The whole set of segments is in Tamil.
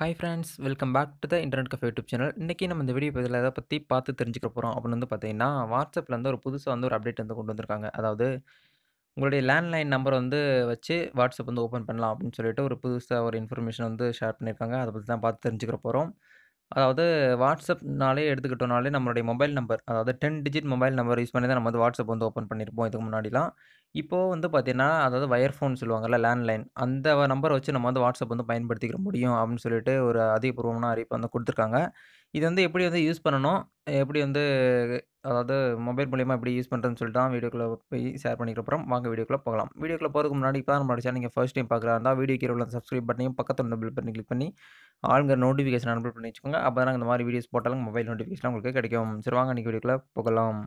hi friends welcome back to the internet cafe YouTube channel இன்றைக்கி நம்ம இந்த வீடியோ இதில் எதை பற்றி பார்த்து தெரிஞ்சுக்க போகிறோம் அப்படின்னு வந்து பார்த்தீங்கன்னா வாட்ஸ்அப்பில் வந்து ஒரு புதுசாக வந்து ஒரு அப்டேட் வந்து கொண்டு வந்திருக்காங்க அதாவது உங்களுடைய லேண்ட்லைன் நம்பர் வந்து வச்சு வாட்ஸ்அப் வந்து ஓப்பன் பண்ணலாம் அப்படின்னு சொல்லிட்டு ஒரு புதுசாக ஒரு இன்ஃபர்மேஷன் வந்து ஷேர் பண்ணியிருக்காங்க அதை பற்றி தான் பார்த்து தெரிஞ்சுக்கிற போகிறோம் அதாவது வாட்ஸ்அப்னாலே எடுத்துக்கிட்டோனாலே நம்மளுடைய மொபைல் நம்பர் அதாவது ten digit mobile number use பண்ணி தான் நம்ம வந்து வாட்ஸ்அப் வந்து ஓப்பன் பண்ணியிருப்போம் இதுக்கு முன்னாடிலாம் இப்போது வந்து பார்த்திங்கன்னா அதாவது வயர் ஃபோன் சொல்லுவாங்கள்ல லேண்ட்லைன் அந்த நம்பரை வச்சு நம்ம வந்து வாட்ஸ்அப் வந்து பயன்படுத்திக்கிற முடியும் அப்படின்னு சொல்லிட்டு ஒரு அதிகபூர்வமான அறிவிப்பு வந்து கொடுத்துருக்காங்க இது வந்து எப்படி வந்து யூஸ் பண்ணணும் எப்படி வந்து அதாவது மொபைல் மூலியமாக எப்படி யூஸ் பண்ணுறதுன்னு சொல்லிட்டு தான் வீடியோக்குள்ளே போய் ஷேர் பண்ணிக்கிறப்பறம் வாங்க வீடியோக்குள்ளே போகலாம் வீடியோக்குள்ளே போகிறதுக்கு முன்னாடி இப்போ தான் நம்மளோட சேனல் ஃபஸ்ட் டைம் பார்க்குறா இருந்தால் வீடியோ கீழே உள்ள சப்ஸ்கிரைப் பண்ணியும் பக்கத்தில் பில் பண்ணி கிளிக் பண்ணி ஆளுங்க நோட்டிஃபிகேஷன் அனுப்பி பண்ணி வச்சுக்கோங்க அப்போ தான் இந்த மாதிரி வீடியோஸ் போட்டாலும் மொபைல் நோட்டிஃபிகேஷன் உங்களுக்கு கிடைக்கும் சரி வாங்க நீங்கள் வீடியோக்குள்ளே போகலாம்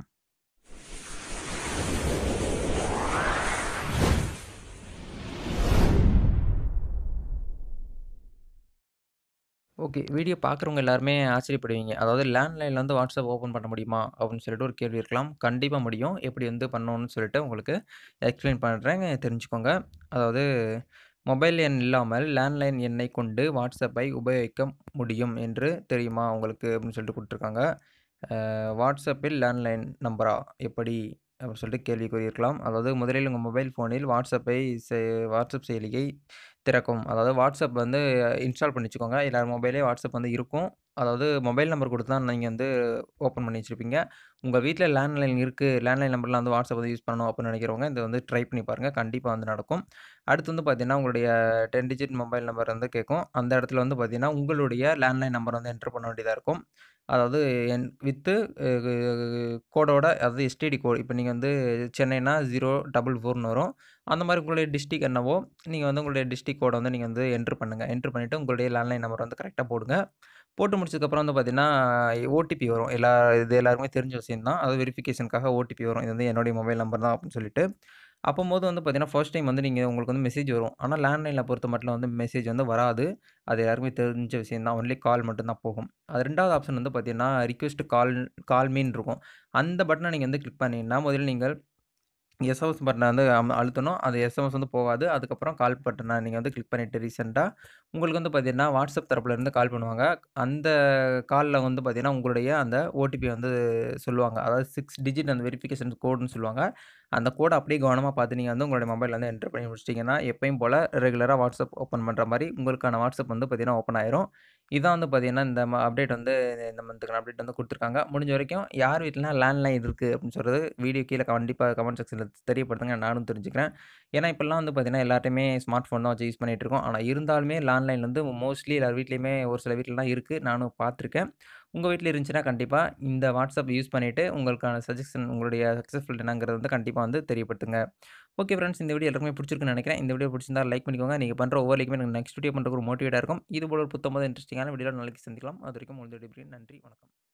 ஓகே வீடியோ பார்க்குறவங்க எல்லாருமே ஆச்சரியப்படுவீங்க அதாவது லேண்ட்லைனில் வந்து வாட்ஸ்அப் ஓப்பன் பண்ண முடியுமா அப்படின்னு சொல்லிட்டு ஒரு கேள்வி இருக்கலாம் கண்டிப்பாக முடியும் எப்படி வந்து பண்ணணும்னு சொல்லிட்டு உங்களுக்கு எக்ஸ்பிளைன் பண்ணுறேங்க தெரிஞ்சுக்கோங்க அதாவது மொபைல் எண் இல்லாமல் லேண்ட்லைன் எண்ணை கொண்டு வாட்ஸ்அப்பை உபயோகிக்க முடியும் என்று தெரியுமா உங்களுக்கு அப்படின்னு சொல்லிட்டு கொடுத்துருக்காங்க வாட்ஸ்அப்பில் லேண்ட்லைன் நம்பரா எப்படி அப்படின்னு சொல்லிட்டு கேள்வி கூறியிருக்கலாம் அதாவது முதலில் உங்கள் மொபைல் ஃபோனில் வாட்ஸ்அப்பை செ வாட்ஸ்அப் செயலியை திறக்கும் அதாவது வாட்ஸ்அப் வந்து இன்ஸ்டால் பண்ணி வச்சுக்கோங்க எல்லார் மொபைலே வாட்ஸ்அப் வந்து இருக்கும் அதாவது மொபைல் நம்பர் கொடுத்து தான் நீங்கள் வந்து ஓப்பன் பண்ணி வச்சுருப்பீங்க உங்கள் வீட்டில் லேண்ட்லைன் இருக்குது லேண்ட்லைன் நம்பர்லாம் வந்து வாட்ஸ்அப் வந்து யூஸ் பண்ணணும் அப்படின்னு நினைக்கிறவங்க இதை வந்து ட்ரை பண்ணி பாருங்கள் கண்டிப்பாக வந்து நடக்கும் அடுத்து வந்து பார்த்திங்கன்னா உங்களுடைய டென் டிஜிட் மொபைல் நம்பர் வந்து கேட்கும் அந்த இடத்துல வந்து பார்த்திங்கன்னா உங்களுடைய லேண்ட்லைன் நம்பர் வந்து என்ட்ரு பண்ண வேண்டியதாக இருக்கும் அதாவது என் வித்து கோடோட அதாவது எஸ்டிடி கோடு இப்போ நீங்கள் வந்து சென்னைனா ஜீரோ டபுள் ஃபோர்னு வரும் அந்த மாதிரி உங்களுடைய டிஸ்ட்ரிக் என்னவோ நீங்கள் வந்து உங்களுடைய டிஸ்ட்ரிக் கோடை வந்து நீங்கள் வந்து என்ட்ரு பண்ணுங்கள் என்ட்ரு பண்ணிவிட்டு உங்களுடைய லேண்ட்லைன் நம்பர் வந்து கரெக்டாக போடுங்க போட்டு முடிச்சதுக்கப்புறம் வந்து பார்த்தீங்கன்னா ஓடிபி வரும் எல்லா இது எல்லாருமே தெரிஞ்ச விஷயம் தான் அது வெரிஃபிகேஷனுக்காக ஓடிபி வரும் இது வந்து என்னுடைய மொபைல் நம்பர் தான் அப்படின்னு சொல்லிட்டு அப்போது வந்து பார்த்திங்கன்னா ஃபர்ஸ்ட் டைம் வந்து நீங்கள் உங்களுக்கு வந்து மெசேஜ் வரும் ஆனால் லேண்ட்லைனில் பொறுத்த மட்டும் வந்து மெசேஜ் வந்து வராது அது எல்லாருக்குமே தெரிஞ்ச விஷயம் தான் ஒன்லி கால் மட்டும்தான் போகும் அது ரெண்டாவது ஆப்ஷன் வந்து பார்த்திங்கன்னா ரிக்வெஸ்ட் கால் கால் மீன் இருக்கும் அந்த பட்டனை நீங்கள் வந்து கிளிக் பண்ணிங்கன்னா முதல்ல நீங்கள் எஸ்எம்எஸ் பட்டனை வந்து அழுத்தணும் அது எஸ்எம்எஸ் வந்து போகாது அதுக்கப்புறம் கால் பட்டனை நீங்கள் வந்து கிளிக் பண்ணிவிட்டு ரீசெண்டாக உங்களுக்கு வந்து பார்த்தீங்கன்னா வாட்ஸ்அப் தரப்புலேருந்து கால் பண்ணுவாங்க அந்த காலில் வந்து பார்த்தீங்கன்னா உங்களுடைய அந்த ஓடிபி வந்து சொல்லுவாங்க அதாவது சிக்ஸ் டிஜிட் அந்த வெரிஃபிகேஷன் கோடுன்னு சொல்லுவாங்க அந்த கோடை அப்படியே கவனமாக பார்த்து நீங்கள் வந்து உங்களுடைய மொபைலில் வந்து என்ட்ரு பண்ணி முடிச்சிட்டிங்கன்னா எப்பயும் போல் ரெகுலராக வாட்ஸ்அப் ஓப்பன் பண்ணுற மாதிரி உங்களுக்கான வாட்ஸ்அப் வந்து பார்த்தீங்கன்னா ஓப்பன் ஆயிரும் இதான் வந்து பார்த்தீங்கன்னா இந்த அப்டேட் வந்து இந்த மந்த்துக்கான அப்டேட் வந்து கொடுத்துருக்காங்க முடிஞ்ச வரைக்கும் யார் வீட்டிலாம் லேண்ட்லைன் இருக்குது அப்படின்னு சொல்கிறது வீடியோ கீழே கண்டிப்பாக கமெண்ட் செக்ஷனில் தெரியப்படுத்துங்க நானும் தெரிஞ்சுக்கிறேன் ஏன்னா இப்போல்லாம் வந்து பார்த்தீங்கன்னா எல்லாத்தையுமே ஸ்மார்ட் ஃபோன் தான் வச்சு யூஸ் பண்ணிகிட்டு இருக்கோம் ஆனால் இருந்தாலுமே லேண்ட்லைன் வந்து மோஸ்ட்லி எல்லார் வீட்லேயுமே ஒரு சில வீட்டிலலாம் இருக்குது நானும் பார்த்துருக்கேன் உங்கள் வீட்டில் இருந்துச்சுன்னா கண்டிப்பாக இந்த வாட்ஸ்அப் யூஸ் பண்ணிவிட்டு உங்களுக்கான சஜஷன் உங்களுடைய சக்ஸஸ்ஃபுல் என்னங்கிறது வந்து கண்டிப்பாக வந்து தெரியப்படுத்துங்க ஓகே ஃப்ரெண்ட்ஸ் இந்த வீடியோ எல்லாருமே பிடிச்சிருக்குன்னு நினைக்கிறேன் இந்த வீடியோ பிடிச்சிருந்தா லைக் பண்ணிக்கோங்க நீங்கள் பண்ணுற ஒவ்வொரு லைக்குமே எனக்கு நெக்ஸ்ட் வீடியோ பண்ணுறதுக்கு ஒரு மோட்டிவேட்டாக இருக்கும் இது போல ஒரு புத்தம்போது இன்ட்ரெஸ்டிங்கான வீடியோ நாளைக்கு சந்திக்கலாம் அது வரைக்கும் உங்களுக்கு நன்றி வணக்கம்